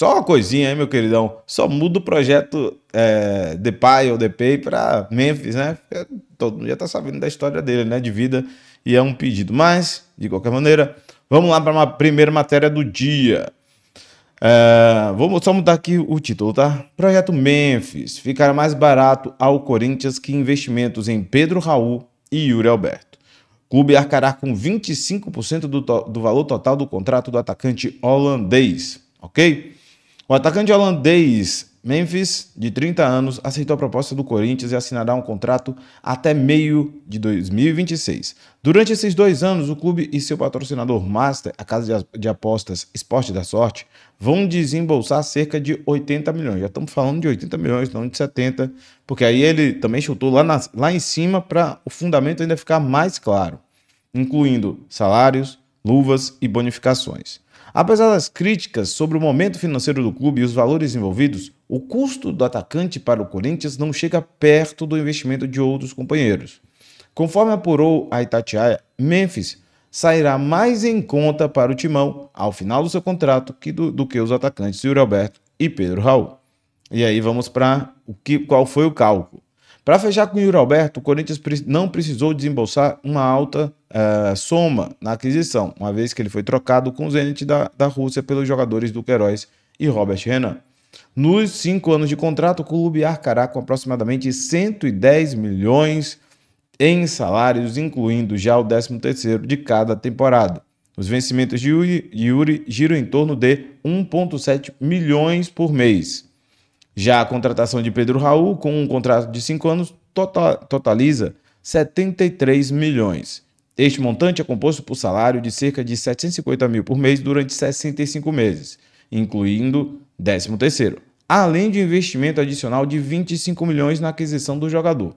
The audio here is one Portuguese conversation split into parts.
Só uma coisinha, hein, meu queridão? Só muda o projeto é, Pie ou Pay para Memphis, né? Todo mundo já tá sabendo da história dele, né? De vida. E é um pedido. Mas, de qualquer maneira, vamos lá para uma primeira matéria do dia. É, só mudar aqui o título, tá? Projeto Memphis. Ficará mais barato ao Corinthians que investimentos em Pedro Raul e Yuri Alberto. O clube arcará com 25% do, do valor total do contrato do atacante holandês, ok? O atacante holandês Memphis, de 30 anos, aceitou a proposta do Corinthians e assinará um contrato até meio de 2026. Durante esses dois anos, o clube e seu patrocinador Master, a casa de apostas Esporte da Sorte, vão desembolsar cerca de 80 milhões. Já estamos falando de 80 milhões, não de 70, porque aí ele também chutou lá, na, lá em cima para o fundamento ainda ficar mais claro, incluindo salários, luvas e bonificações. Apesar das críticas sobre o momento financeiro do clube e os valores envolvidos, o custo do atacante para o Corinthians não chega perto do investimento de outros companheiros. Conforme apurou a Itatiaia, Memphis sairá mais em conta para o Timão ao final do seu contrato que do, do que os atacantes Yuri Alberto e Pedro Raul. E aí vamos para o que qual foi o cálculo. Para fechar com o Yuri Alberto, o Corinthians não precisou desembolsar uma alta uh, soma na aquisição, uma vez que ele foi trocado com o Zenit da, da Rússia pelos jogadores do Queiroz e Robert Renan. Nos cinco anos de contrato, o clube arcará com aproximadamente 110 milhões em salários, incluindo já o 13 terceiro de cada temporada. Os vencimentos de Yuri, Yuri giram em torno de 1,7 milhões por mês. Já a contratação de Pedro Raul, com um contrato de 5 anos, tota-, totaliza 73 milhões. Este montante é composto por salário de cerca de 750 mil por mês durante 65 meses, incluindo 13 terceiro, além de investimento adicional de 25 milhões na aquisição do jogador.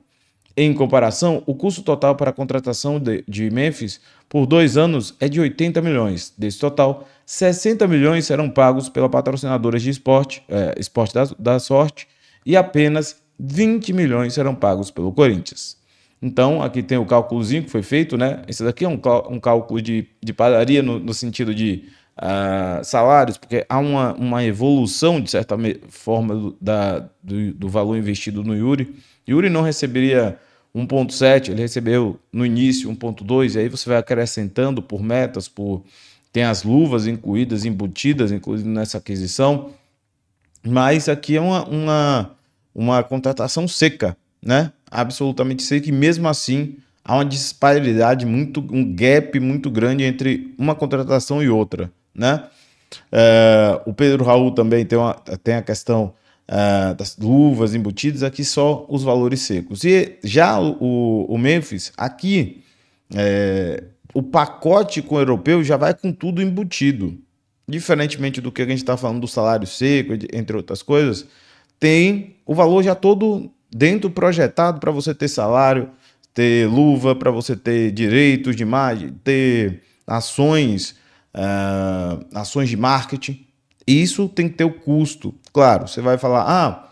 Em comparação, o custo total para a contratação de, de Memphis por dois anos é de 80 milhões. Desse total, 60 milhões serão pagos pela patrocinadora de esporte, é, esporte da, da sorte, e apenas 20 milhões serão pagos pelo Corinthians. Então, aqui tem o cálculozinho que foi feito, né? Esse daqui é um, um cálculo de, de padaria no, no sentido de uh, salários, porque há uma, uma evolução, de certa forma, do, da, do, do valor investido no Yuri. Yuri não receberia 1,7, ele recebeu no início 1,2, e aí você vai acrescentando por metas, por tem as luvas incluídas, embutidas, incluído nessa aquisição. Mas aqui é uma, uma, uma contratação seca, né? Absolutamente seca, e mesmo assim há uma disparidade, muito, um gap muito grande entre uma contratação e outra, né? É, o Pedro Raul também tem, uma, tem a questão é, das luvas embutidas, aqui só os valores secos. E já o, o Memphis, aqui é, o pacote com o europeu já vai com tudo embutido. Diferentemente do que a gente está falando do salário seco, entre outras coisas, tem o valor já todo dentro projetado para você ter salário, ter luva, para você ter direitos de imagem, ter ações, uh, ações de marketing. Isso tem que ter o custo. Claro, você vai falar, ah,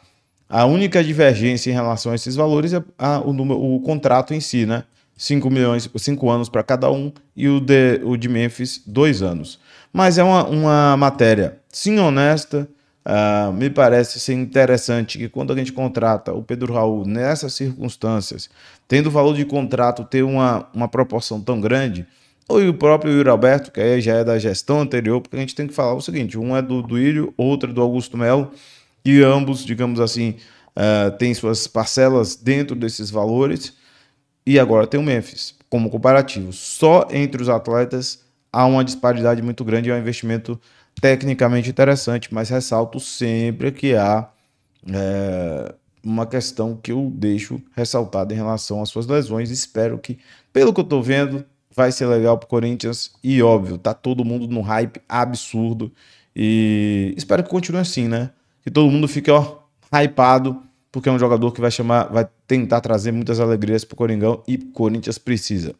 a única divergência em relação a esses valores é o, o contrato em si, né? 5 milhões, 5 anos para cada um, e o de, o de Memphis, 2 anos. Mas é uma, uma matéria, sim, honesta, uh, me parece ser interessante que quando a gente contrata o Pedro Raul nessas circunstâncias, tendo o valor de contrato ter uma, uma proporção tão grande, ou o próprio Yuri Alberto, que aí já é da gestão anterior, porque a gente tem que falar o seguinte: um é do Duílio, outro é do Augusto Melo, e ambos, digamos assim, uh, têm suas parcelas dentro desses valores e agora tem o Memphis como comparativo. Só entre os atletas há uma disparidade muito grande e é um investimento tecnicamente interessante, mas ressalto sempre que há é, uma questão que eu deixo ressaltada em relação às suas lesões. Espero que, pelo que eu estou vendo, vai ser legal para o Corinthians e óbvio, tá todo mundo num hype absurdo e espero que continue assim, né? Que todo mundo fique ó hypado porque é um jogador que vai chamar, vai tentar trazer muitas alegrias para o Coringão e Corinthians precisa.